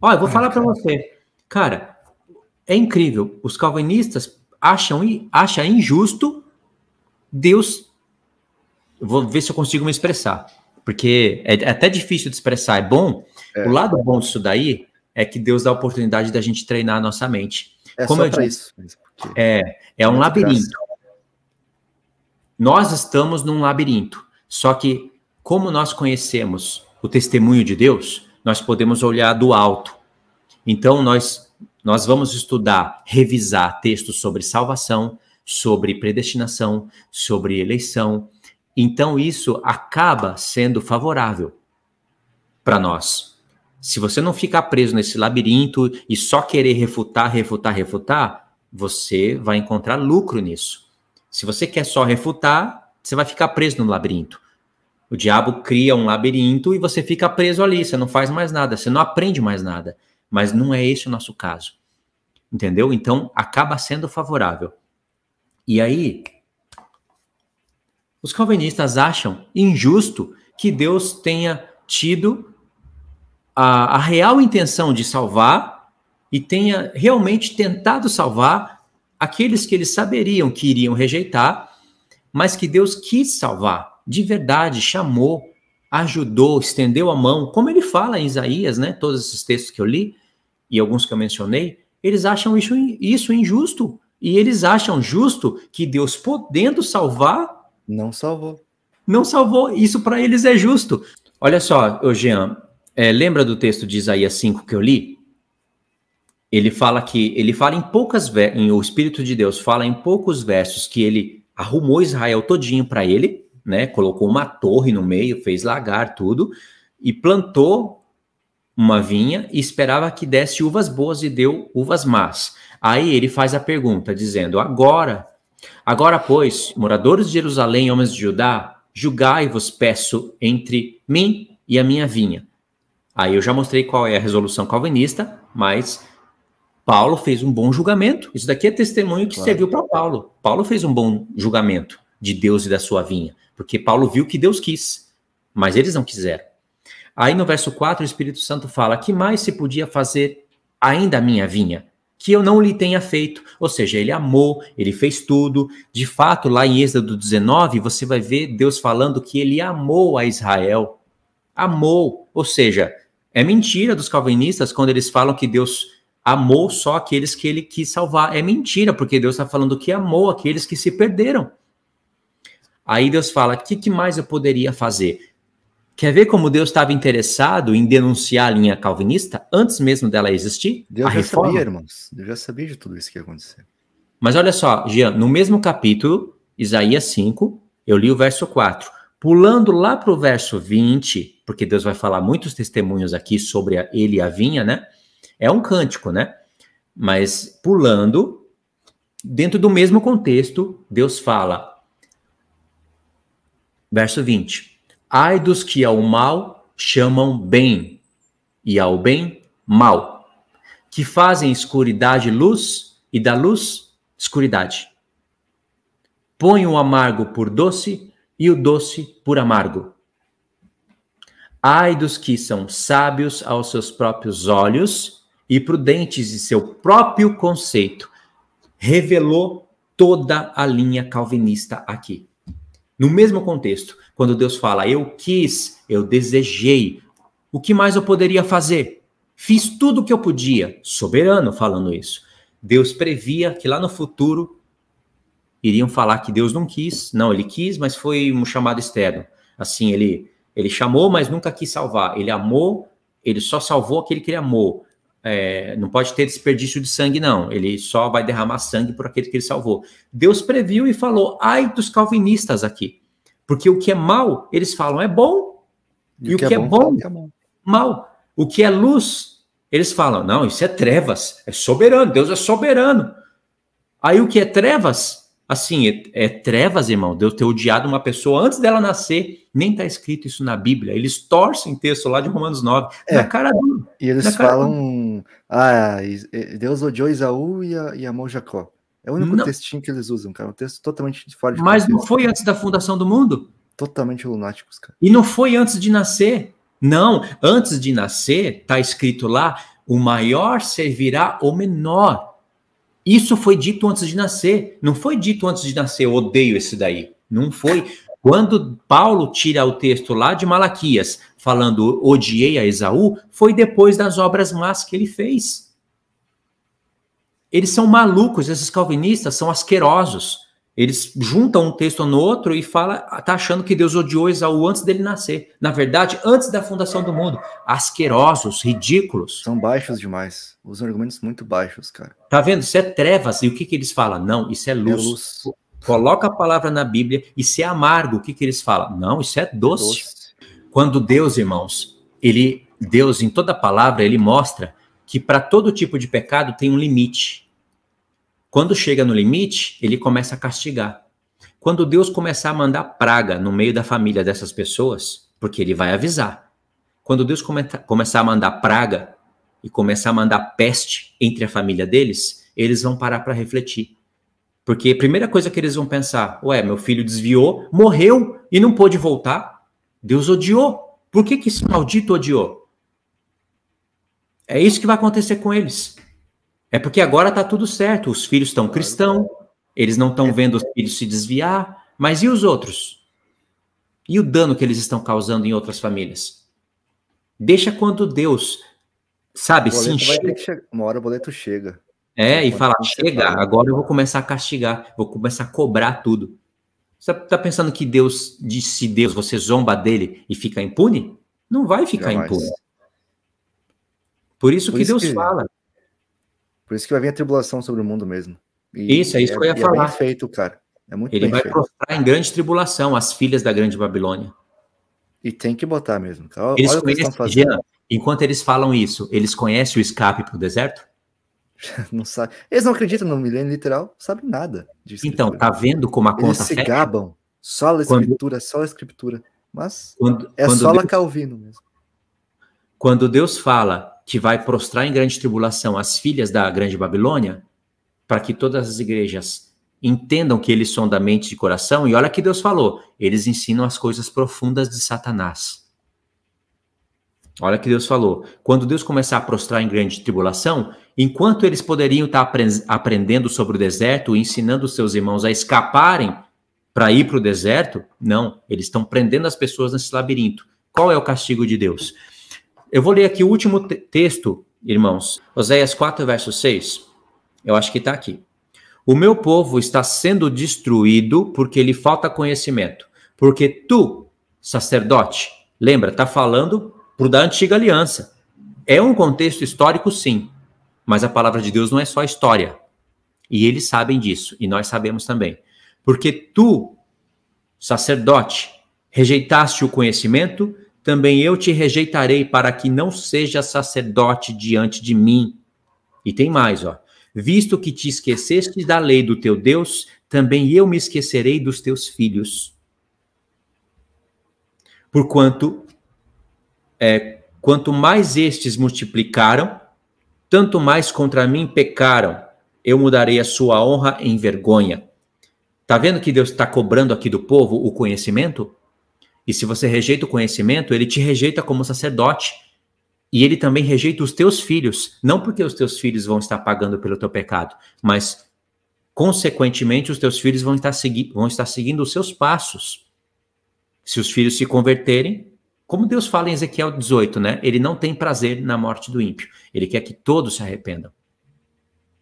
Olha, eu vou falar para você. Cara, é incrível. Os calvinistas acham acha injusto Deus. Vou ver se eu consigo me expressar, porque é, é até difícil de expressar. É bom. É. O lado bom disso daí é que Deus dá a oportunidade da gente treinar a nossa mente. É Como eu disse, isso. É, é um é labirinto. Nós estamos num labirinto. Só que, como nós conhecemos o testemunho de Deus, nós podemos olhar do alto. Então, nós, nós vamos estudar, revisar textos sobre salvação, sobre predestinação, sobre eleição. Então, isso acaba sendo favorável para nós. Se você não ficar preso nesse labirinto e só querer refutar, refutar, refutar, você vai encontrar lucro nisso. Se você quer só refutar, você vai ficar preso no labirinto. O diabo cria um labirinto e você fica preso ali, você não faz mais nada, você não aprende mais nada. Mas não é esse o nosso caso. Entendeu? Então acaba sendo favorável. E aí, os calvinistas acham injusto que Deus tenha tido a, a real intenção de salvar e tenha realmente tentado salvar aqueles que eles saberiam que iriam rejeitar, mas que Deus quis salvar de verdade, chamou, ajudou, estendeu a mão, como ele fala em Isaías, né? Todos esses textos que eu li e alguns que eu mencionei, eles acham isso, isso injusto. E eles acham justo que Deus, podendo salvar, não salvou. Não salvou. Isso para eles é justo. Olha só, Jean, é, lembra do texto de Isaías 5 que eu li? Ele fala que ele fala em poucas em, o Espírito de Deus fala em poucos versos que ele arrumou Israel todinho para ele né? Colocou uma torre no meio, fez lagar tudo e plantou uma vinha e esperava que desse uvas boas e deu uvas más. Aí ele faz a pergunta dizendo: Agora, agora pois, moradores de Jerusalém, homens de Judá, julgai-vos, peço, entre mim e a minha vinha. Aí eu já mostrei qual é a resolução calvinista, mas Paulo fez um bom julgamento. Isso daqui é testemunho que claro. serviu para Paulo. Paulo fez um bom julgamento de Deus e da sua vinha porque Paulo viu que Deus quis, mas eles não quiseram. Aí no verso 4, o Espírito Santo fala: Que mais se podia fazer ainda a minha vinha? Que eu não lhe tenha feito. Ou seja, ele amou, ele fez tudo. De fato, lá em Êxodo 19, você vai ver Deus falando que ele amou a Israel. Amou. Ou seja, é mentira dos calvinistas quando eles falam que Deus amou só aqueles que ele quis salvar. É mentira, porque Deus está falando que amou aqueles que se perderam. Aí Deus fala: o que, que mais eu poderia fazer? Quer ver como Deus estava interessado em denunciar a linha calvinista antes mesmo dela existir? Deus a já reforma? sabia, irmãos. Deus já sabia de tudo isso que ia acontecer. Mas olha só, Jean, no mesmo capítulo, Isaías 5, eu li o verso 4. Pulando lá para o verso 20, porque Deus vai falar muitos testemunhos aqui sobre a, ele e a vinha, né? É um cântico, né? Mas pulando, dentro do mesmo contexto, Deus fala: Verso 20. Ai dos que ao mal chamam bem, e ao bem, mal, que fazem escuridade luz, e da luz, escuridade. Põe o amargo por doce, e o doce por amargo. Ai dos que são sábios aos seus próprios olhos e prudentes de seu próprio conceito. Revelou toda a linha calvinista aqui. No mesmo contexto, quando Deus fala, eu quis, eu desejei, o que mais eu poderia fazer? Fiz tudo o que eu podia, soberano falando isso. Deus previa que lá no futuro iriam falar que Deus não quis, não, ele quis, mas foi um chamado externo. Assim, ele, ele chamou, mas nunca quis salvar. Ele amou, ele só salvou aquele que ele amou é, não pode ter desperdício de sangue, não. Ele só vai derramar sangue por aquele que ele salvou. Deus previu e falou: ai dos calvinistas aqui. Porque o que é mal, eles falam é bom. E, e o que, que é, é, bom, é bom, mal. O que é luz, eles falam: não, isso é trevas. É soberano. Deus é soberano. Aí o que é trevas, Assim, é, é trevas, irmão, de eu ter odiado uma pessoa antes dela nascer, nem tá escrito isso na Bíblia. Eles torcem texto lá de Romanos 9, é. na cara dura. E eles falam, ah, Deus odiou Isaú e, a, e amou Jacó. É o único não. textinho que eles usam, cara, é um texto totalmente fora de Mas contexto. não foi antes da fundação do mundo? Totalmente lunáticos, cara. E não foi antes de nascer? Não, antes de nascer, tá escrito lá, o maior servirá o menor. Isso foi dito antes de nascer. Não foi dito antes de nascer, eu odeio esse daí. Não foi. Quando Paulo tira o texto lá de Malaquias, falando odiei a Esaú, foi depois das obras más que ele fez. Eles são malucos, esses calvinistas são asquerosos. Eles juntam um texto no outro e fala, tá achando que Deus odiou Esaú antes dele nascer. Na verdade, antes da fundação do mundo. Asquerosos, ridículos. São baixos demais. Usam argumentos muito baixos, cara. Tá vendo? Isso é trevas. E o que, que eles falam? Não, isso é luz. É luz. Coloca a palavra na Bíblia. e se é amargo. O que, que eles falam? Não, isso é doce. doce. Quando Deus, irmãos, ele, Deus em toda palavra, ele mostra que para todo tipo de pecado tem um limite. Quando chega no limite, ele começa a castigar. Quando Deus começar a mandar praga no meio da família dessas pessoas, porque ele vai avisar. Quando Deus come começar a mandar praga e começar a mandar peste entre a família deles, eles vão parar para refletir. Porque a primeira coisa que eles vão pensar, ué, meu filho desviou, morreu e não pôde voltar. Deus odiou. Por que, que esse maldito odiou? É isso que vai acontecer com eles. É porque agora está tudo certo, os filhos estão cristãos, eles não estão é. vendo os filhos se desviar, mas e os outros? E o dano que eles estão causando em outras famílias? Deixa quando Deus, sabe, se encher. Uma hora o boleto chega. É, e fala chega, agora eu vou começar a castigar, vou começar a cobrar tudo. Você tá, tá pensando que Deus disse Deus, você zomba dele e fica impune? Não vai ficar Jamais. impune. Por isso Por que isso Deus que... fala, por isso que vai vir a tribulação sobre o mundo mesmo. E isso, é isso é, que eu ia falar. É bem feito, cara. É muito Ele vai prostrar em grande tribulação as filhas da grande Babilônia. E tem que botar mesmo. Então, eles conhecem, Jean, enquanto eles falam isso, eles conhecem o escape para o deserto? não sabe. Eles não acreditam no milênio literal, sabem nada disso. Então, tá vendo como a conta Eles se fecha? gabam. Só a escritura, quando, só a escritura. Mas quando, é quando só Deus, Calvino tá mesmo. Quando Deus fala que vai prostrar em grande tribulação as filhas da grande Babilônia, para que todas as igrejas entendam que eles são da mente e coração, e olha que Deus falou, eles ensinam as coisas profundas de Satanás. Olha que Deus falou. Quando Deus começar a prostrar em grande tribulação, enquanto eles poderiam estar aprendendo sobre o deserto, ensinando seus irmãos a escaparem para ir para o deserto, não, eles estão prendendo as pessoas nesse labirinto. Qual é o castigo de Deus? Eu vou ler aqui o último te texto, irmãos. Oséias 4, verso 6. Eu acho que está aqui. O meu povo está sendo destruído porque lhe falta conhecimento. Porque tu, sacerdote, lembra, está falando por da antiga aliança. É um contexto histórico, sim. Mas a palavra de Deus não é só história. E eles sabem disso. E nós sabemos também. Porque tu, sacerdote, rejeitaste o conhecimento também eu te rejeitarei para que não seja sacerdote diante de mim. E tem mais, ó. Visto que te esqueceste da lei do teu Deus, também eu me esquecerei dos teus filhos. Porquanto, é, quanto mais estes multiplicaram, tanto mais contra mim pecaram. Eu mudarei a sua honra em vergonha. Tá vendo que Deus está cobrando aqui do povo o conhecimento? E se você rejeita o conhecimento, ele te rejeita como sacerdote. E ele também rejeita os teus filhos, não porque os teus filhos vão estar pagando pelo teu pecado, mas consequentemente os teus filhos vão estar, segui vão estar seguindo os seus passos. Se os filhos se converterem, como Deus fala em Ezequiel 18, né? Ele não tem prazer na morte do ímpio. Ele quer que todos se arrependam.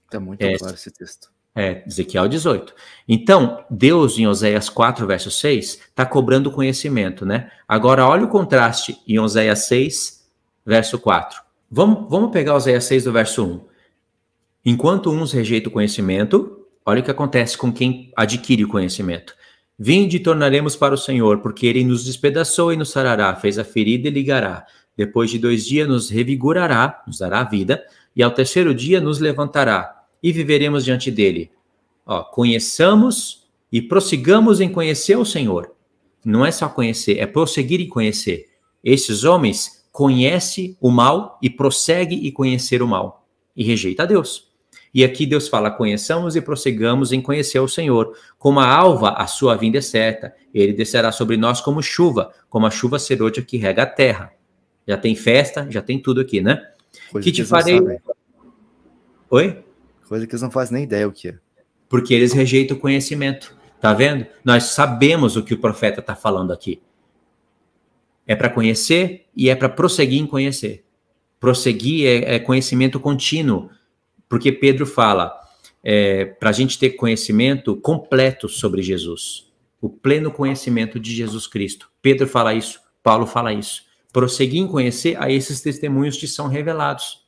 Está muito é, claro esse texto. É, Ezequiel 18. Então, Deus, em Oséias 4, verso 6, está cobrando conhecimento, né? Agora, olha o contraste em Oséias 6, verso 4. Vamos, vamos pegar Oséias 6, do verso 1. Enquanto uns rejeitam o conhecimento, olha o que acontece com quem adquire o conhecimento. Vinde e tornaremos para o Senhor, porque ele nos despedaçou e nos sarará, fez a ferida e ligará. Depois de dois dias nos revigorará, nos dará vida, e ao terceiro dia nos levantará e viveremos diante dele. Ó, conheçamos e prossigamos em conhecer o Senhor. Não é só conhecer, é prosseguir em conhecer. Esses homens conhecem o mal e prossegue e conhecer o mal e rejeita Deus. E aqui Deus fala: conheçamos e prossigamos em conhecer o Senhor. Como a alva, a sua vinda é certa. Ele descerá sobre nós como chuva, como a chuva serôdia que rega a terra. Já tem festa, já tem tudo aqui, né? Coisa que te farei. Oi? coisa que eles não fazem nem ideia o que é. Porque eles rejeitam o conhecimento, tá vendo? Nós sabemos o que o profeta está falando aqui. É para conhecer e é para prosseguir em conhecer. Prosseguir é, é conhecimento contínuo, porque Pedro fala é, para a gente ter conhecimento completo sobre Jesus, o pleno conhecimento de Jesus Cristo. Pedro fala isso, Paulo fala isso. Prosseguir em conhecer, aí esses testemunhos te são revelados.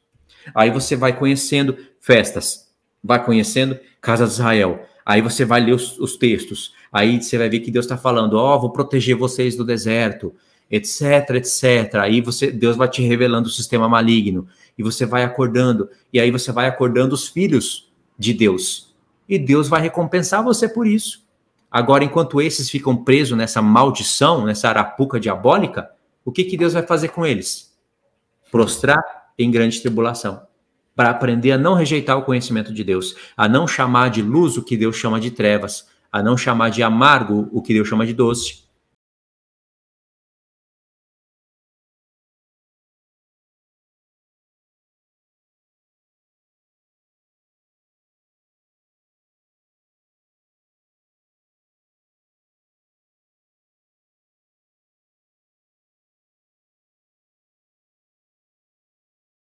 Aí você vai conhecendo festas, vai conhecendo Casa de Israel. Aí você vai ler os, os textos. Aí você vai ver que Deus está falando: Ó, oh, vou proteger vocês do deserto, etc, etc. Aí você, Deus vai te revelando o sistema maligno. E você vai acordando. E aí você vai acordando os filhos de Deus. E Deus vai recompensar você por isso. Agora, enquanto esses ficam presos nessa maldição, nessa arapuca diabólica, o que, que Deus vai fazer com eles? Prostrar em grande tribulação para aprender a não rejeitar o conhecimento de Deus, a não chamar de luz o que Deus chama de trevas, a não chamar de amargo o que Deus chama de doce,